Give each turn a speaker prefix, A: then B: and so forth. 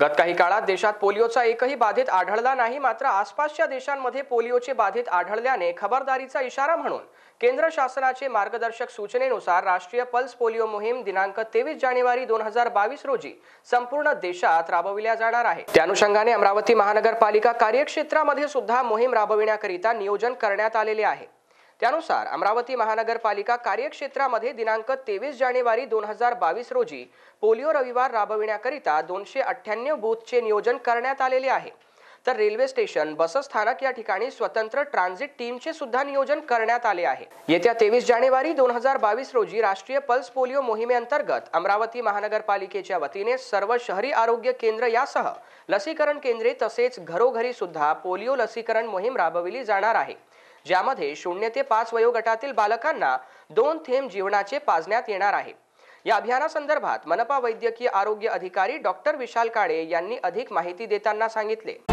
A: गत काही काळात देशात पोलिओचा एकही बाधित आढळला नाही मात्र आसपासच्या देशांमध्ये पोलिओचे बाधित आढळल्याने खबरदारीचा इशारा म्हणून केंद्र शासनाचे मार्गदर्शक सूचनेनुसार राष्ट्रीय पल्स पोलिओ मोहीम दिनांक तेवीस जानेवारी दोन हजार बावीस रोजी संपूर्ण देशात राबविल्या जाणार आहे त्या अनुषंगाने अमरावती महानगरपालिका कार्यक्षेत्रामध्ये सुद्धा मोहीम राबविण्याकरिता नियोजन करण्यात आलेले आहे त्यानुसार अमरावती महानगरपालिका कार्यक्षेत्रामध्ये दिनांक तेवीस जानेवारी दोन हजार बावीस रोजी पोलिओ रविवार राबविण्याकरिता दोनशे अठ्ठ्याण्णव बूथचे नियोजन करण्यात आलेले आहे तर रेल्वे स्टेशन स्थानक या ठिकाणी स्वतंत्र ट्रान्झिट टीमचे सुद्धा नियोजन करण्यात आले आहे येत्या तेवीस जानेवारी दोन हजार बावीस रोजी राष्ट्रीय पल्स पोलिओ मोहिमेअंतर्गत अमरावती महानगरपालिकेच्या वतीने सर्व शहरी आरोग्य केंद्र यासह लसीकरण केंद्रे तसेच घरोघरी सुद्धा पोलिओ लसीकरण मोहीम राबविली जाणार आहे ज्यामध्ये शून्य ते पाच वयोगटातील बालकांना दोन थेंब जीवनाचे पाजण्यात येणार आहे या अभियानासंदर्भात मनपा वैद्यकीय आरोग्य अधिकारी डॉक्टर विशाल काळे यांनी अधिक माहिती देताना सांगितले